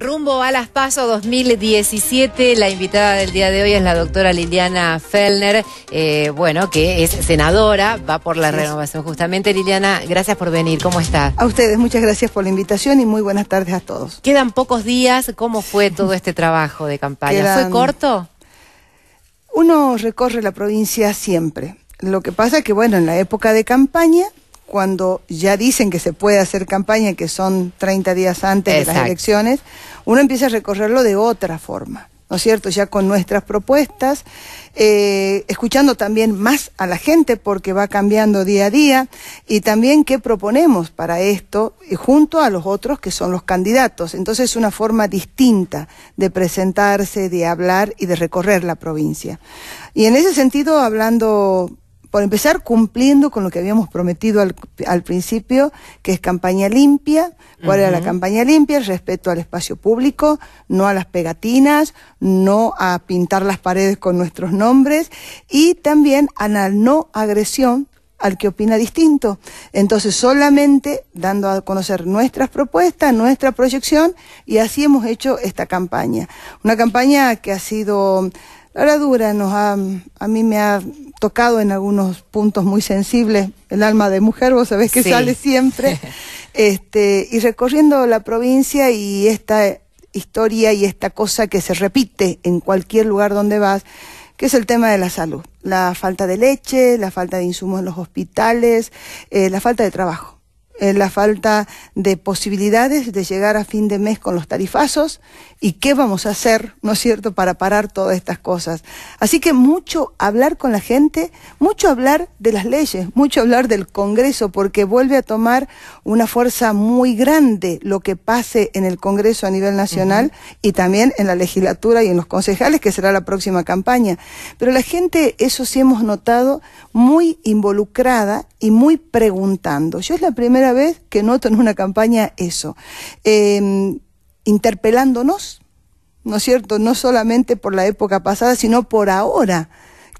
Rumbo a las PASO 2017, la invitada del día de hoy es la doctora Liliana Fellner, eh, bueno, que es senadora, va por la renovación justamente. Liliana, gracias por venir, ¿cómo está? A ustedes, muchas gracias por la invitación y muy buenas tardes a todos. Quedan pocos días, ¿cómo fue todo este trabajo de campaña? ¿Fue corto? Uno recorre la provincia siempre. Lo que pasa es que, bueno, en la época de campaña cuando ya dicen que se puede hacer campaña, que son 30 días antes de las elecciones, uno empieza a recorrerlo de otra forma, ¿no es cierto? Ya con nuestras propuestas, eh, escuchando también más a la gente porque va cambiando día a día y también qué proponemos para esto y junto a los otros que son los candidatos. Entonces es una forma distinta de presentarse, de hablar y de recorrer la provincia. Y en ese sentido, hablando por empezar, cumpliendo con lo que habíamos prometido al, principio, que es campaña limpia. ¿Cuál era la campaña limpia? El respeto al espacio público, no a las pegatinas, no a pintar las paredes con nuestros nombres y también a la no agresión al que opina distinto. Entonces, solamente dando a conocer nuestras propuestas, nuestra proyección, y así hemos hecho esta campaña. Una campaña que ha sido, la dura, nos ha, a mí me ha tocado en algunos puntos muy sensibles el alma de mujer, vos sabés que sale siempre, este, y recorriendo la provincia y esta historia y esta cosa que se repite en cualquier lugar donde vas, que es el tema de la salud, la falta de leche, la falta de insumos en los hospitales, eh, la falta de trabajo. Eh, la falta de posibilidades de llegar a fin de mes con los tarifazos y qué vamos a hacer, ¿no es cierto?, para parar todas estas cosas. Así que mucho hablar con la gente, mucho hablar de las leyes, mucho hablar del Congreso, porque vuelve a tomar una fuerza muy grande lo que pase en el Congreso a nivel nacional y también en la legislatura y en los concejales, que será la próxima campaña. Pero la gente, eso sí hemos notado, muy involucrada y muy preguntando. Yo es la primera vez que noto en una campaña eso, em, interpelándonos, ¿no es cierto?, no solamente por la época pasada, sino por ahora.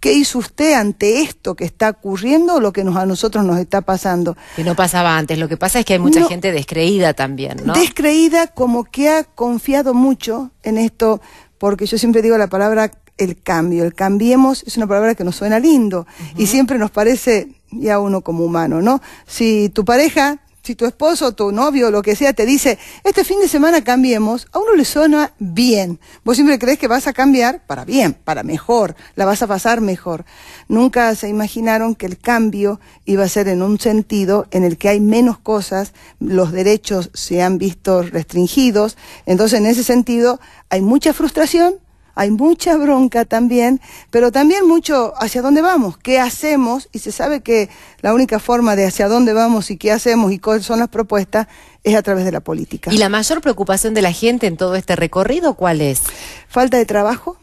¿Qué hizo usted ante esto que está ocurriendo o lo que nos, a nosotros nos está pasando? Que no pasaba antes. Lo que pasa es que hay mucha gente descreída también, ¿no? Descreída como que ha confiado mucho en esto, porque yo siempre digo la palabra el cambio. El cambiemos es una palabra que nos suena lindo y siempre nos parece y a uno como humano, ¿no? Si tu pareja, si tu esposo, tu novio, lo que sea, te dice, este fin de semana cambiemos, a uno le suena bien. Vos siempre crees que vas a cambiar para bien, para mejor, la vas a pasar mejor. Nunca se imaginaron que el cambio iba a ser en un sentido en el que hay menos cosas, los derechos se han visto restringidos, entonces en ese sentido hay mucha frustración hay mucha bronca también, pero también mucho hacia dónde vamos, qué hacemos, y se sabe que la única forma de hacia dónde vamos y qué hacemos y cuáles son las propuestas es a través de la política. ¿Y la mayor preocupación de la gente en todo este recorrido cuál es? Falta de trabajo,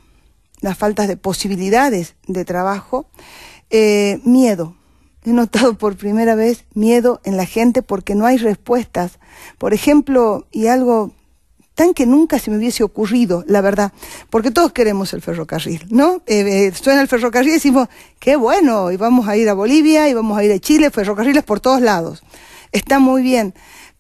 las faltas de posibilidades de trabajo, eh, miedo he notado por primera vez miedo en la gente porque no hay respuestas. Por ejemplo, y algo tan que nunca se me hubiese ocurrido, la verdad, porque todos queremos el ferrocarril, ¿no? Estoy eh, en eh, el ferrocarril y decimos, qué bueno, y vamos a ir a Bolivia, y vamos a ir a Chile, ferrocarriles por todos lados. Está muy bien,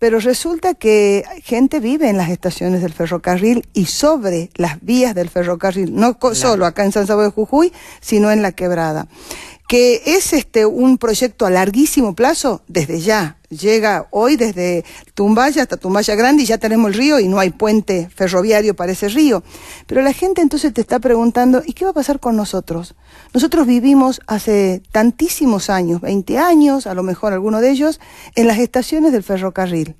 pero resulta que gente vive en las estaciones del ferrocarril y sobre las vías del ferrocarril, no solo acá en San Salvador de Jujuy, sino en la quebrada que es este un proyecto a larguísimo plazo desde ya. Llega hoy desde Tumbaya hasta Tumbaya Grande y ya tenemos el río y no hay puente ferroviario para ese río. Pero la gente entonces te está preguntando, ¿y qué va a pasar con nosotros? Nosotros vivimos hace tantísimos años, 20 años, a lo mejor alguno de ellos, en las estaciones del ferrocarril.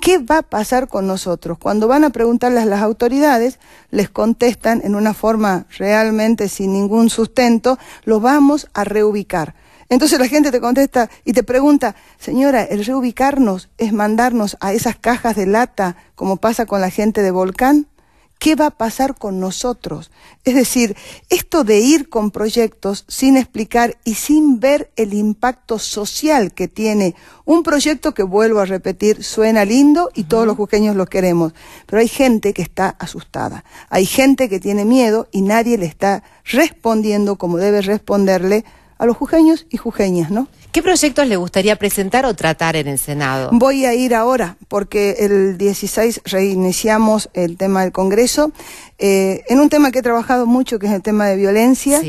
¿Qué va a pasar con nosotros? Cuando van a preguntarles a las autoridades, les contestan en una forma realmente sin ningún sustento, lo vamos a reubicar. Entonces la gente te contesta y te pregunta, señora, el reubicarnos es mandarnos a esas cajas de lata como pasa con la gente de Volcán. ¿Qué va a pasar con nosotros? Es decir, esto de ir con proyectos sin explicar y sin ver el impacto social que tiene un proyecto que, vuelvo a repetir, suena lindo y todos los jujeños lo queremos, pero hay gente que está asustada, hay gente que tiene miedo y nadie le está respondiendo como debe responderle a los jujeños y jujeñas, ¿no? ¿Qué proyectos le gustaría presentar o tratar en el Senado? Voy a ir ahora, porque el 16 reiniciamos el tema del Congreso, eh, en un tema que he trabajado mucho, que es el tema de violencia,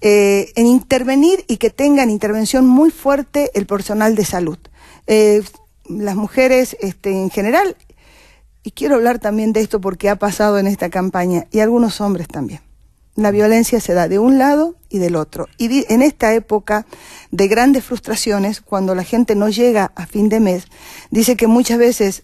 eh, en intervenir y que tengan intervención muy fuerte el personal de salud. Eh, las mujeres este, en general, y quiero hablar también de esto porque ha pasado en esta campaña, y algunos hombres también. La violencia se da de un lado y del otro. Y en esta época de grandes frustraciones, cuando la gente no llega a fin de mes, dice que muchas veces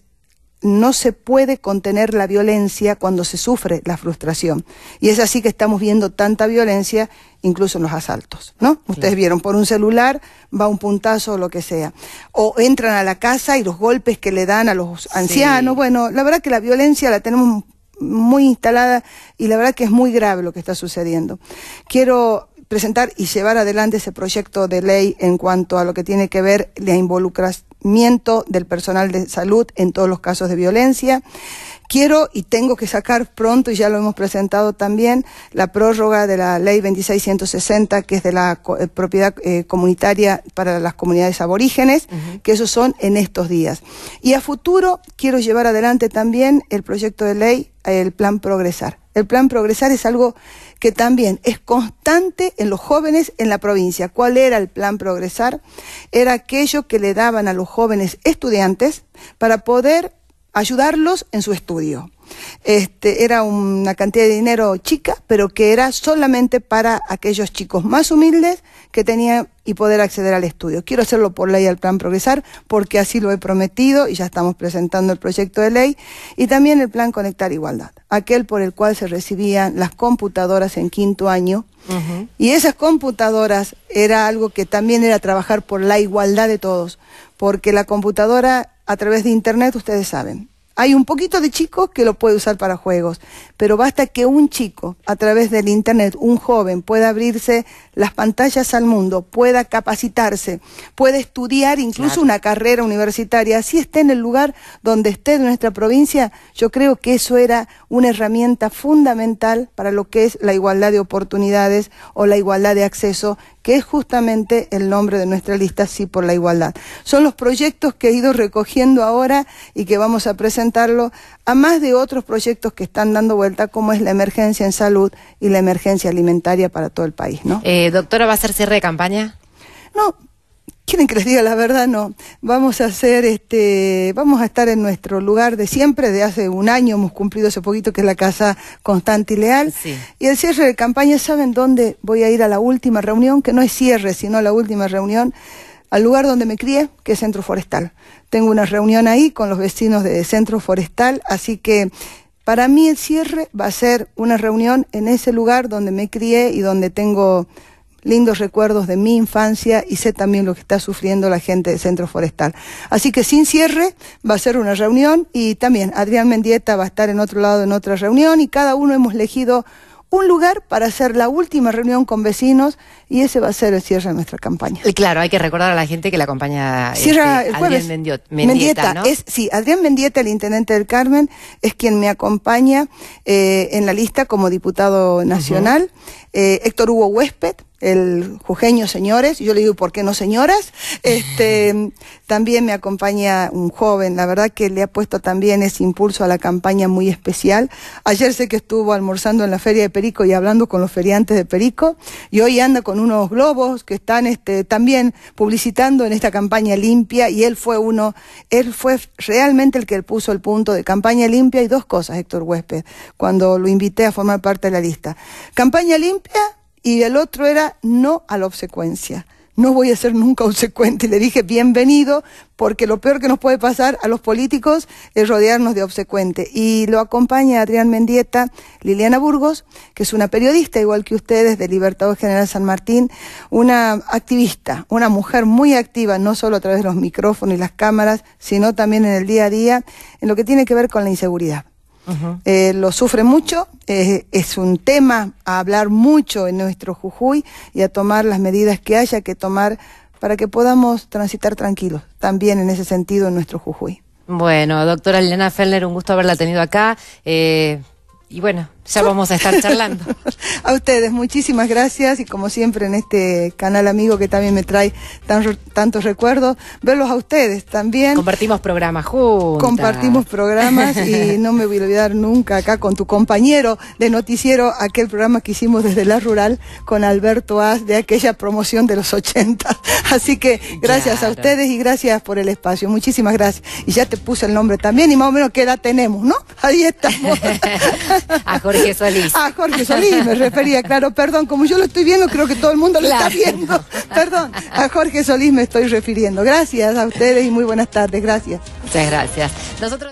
no se puede contener la violencia cuando se sufre la frustración. Y es así que estamos viendo tanta violencia, incluso en los asaltos, ¿no? Ustedes vieron, por un celular va un puntazo o lo que sea. O entran a la casa y los golpes que le dan a los ancianos. Bueno, la verdad que la violencia la tenemos muy instalada y la verdad que es muy grave lo que está sucediendo. Quiero presentar y llevar adelante ese proyecto de ley en cuanto a lo que tiene que ver la involucramiento del personal de salud en todos los casos de violencia. Quiero y tengo que sacar pronto, y ya lo hemos presentado también, la prórroga de la ley 2660, que es de la eh, propiedad eh, comunitaria para las comunidades aborígenes, que esos son en estos días. Y a futuro quiero llevar adelante también el proyecto de ley, el plan Progresar. El plan Progresar es algo que también es constante en los jóvenes en la provincia. ¿Cuál era el plan Progresar? Era aquello que le daban a los jóvenes estudiantes para poder ayudarlos en su estudio. Este, era una cantidad de dinero chica, pero que era solamente para aquellos chicos más humildes que tenían y poder acceder al estudio. Quiero hacerlo por ley al Plan Progresar, porque así lo he prometido y ya estamos presentando el proyecto de ley, y también el Plan Conectar Igualdad, aquel por el cual se recibían las computadoras en quinto año, y esas computadoras era algo que también era trabajar por la igualdad de todos, porque la computadora a través de Internet, ustedes saben. Hay un poquito de chicos que lo puede usar para juegos, pero basta que un chico a través del Internet, un joven, pueda abrirse las pantallas al mundo, pueda capacitarse, pueda estudiar incluso una carrera universitaria, así esté en el lugar donde esté de nuestra provincia, yo creo que eso era una herramienta fundamental para lo que es la igualdad de oportunidades o la igualdad de acceso que es justamente el nombre de nuestra lista Sí por la Igualdad. Son los proyectos que he ido recogiendo ahora y que vamos a presentarlo, a más de otros proyectos que están dando vuelta, como es la emergencia en salud y la emergencia alimentaria para todo el país. ¿no? Eh, doctora, ¿va a ser cierre de campaña? No, quieren que les diga la verdad, no. Vamos a hacer, este, vamos a estar en nuestro lugar de siempre, de hace un año hemos cumplido ese poquito, que es la Casa Constante y Leal. Y el cierre de campaña, ¿saben dónde voy a ir a la última reunión? Que no es cierre, sino la última reunión, al lugar donde me crié, que es Centro Forestal. Tengo una reunión ahí con los vecinos de Centro Forestal, así que para mí el cierre va a ser una reunión en ese lugar donde me crié y donde tengo lindos recuerdos de mi infancia y sé también lo que está sufriendo la gente del Centro Forestal. Así que sin cierre va a ser una reunión y también Adrián Mendieta va a estar en otro lado en otra reunión y cada uno hemos elegido un lugar para hacer la última reunión con vecinos y ese va a ser el cierre de nuestra campaña. Y claro, hay que recordar a la gente que la acompaña Cierra este, el Adrián Mendieta. es, sí, Adrián Mendieta, el intendente del Carmen, es quien me acompaña eh, en la lista como diputado nacional. Eh, Héctor Hugo Huésped, el jujeño señores, yo le digo por qué no señoras, este también me acompaña un joven, la verdad que le ha puesto también ese impulso a la campaña muy especial. Ayer sé que estuvo almorzando en la feria de Perico y hablando con los feriantes de Perico y hoy anda con unos globos que están este también publicitando en esta campaña limpia y él fue uno, él fue realmente el que puso el punto de campaña limpia y dos cosas, Héctor Huésped, cuando lo invité a formar parte de la lista. Campaña limpia y el otro era no a la obsecuencia. No voy a ser nunca obsecuente. le dije, bienvenido, porque lo peor que nos puede pasar a los políticos es rodearnos de obsecuente. Y lo acompaña Adrián Mendieta, Liliana Burgos, que es una periodista, igual que ustedes, de Libertad General San Martín, una activista, una mujer muy activa, no solo a través de los micrófonos y las cámaras, sino también en el día a día, en lo que tiene que ver con la inseguridad. Eh, lo sufre mucho, es un tema a hablar mucho en nuestro Jujuy y a tomar las medidas que haya que tomar para que podamos transitar tranquilos también en ese sentido en nuestro Jujuy. Bueno, doctora Elena Feller, un gusto haberla tenido acá. Eh, y bueno, ya vamos a estar charlando. a ustedes, muchísimas gracias y como siempre en este canal amigo que también me trae tantos recuerdos, verlos a ustedes también. Compartimos programas juntos. Compartimos programas y no me voy a olvidar nunca acá con tu compañero de noticiero, aquel programa que hicimos desde La Rural con Alberto Az de aquella promoción de los 80. Así que gracias a ustedes y gracias por el espacio. Muchísimas gracias. Y ya te puse el nombre también y más o menos qué edad tenemos, ¿no? Ahí estamos. Jorge ah, Solís. Ah, Jorge Solís, me refería, claro, perdón, como yo lo estoy viendo, creo que todo el mundo lo está viendo. Perdón, a Jorge Solís me estoy refiriendo. Gracias a ustedes y muy buenas tardes, gracias. Muchas gracias. Nosotros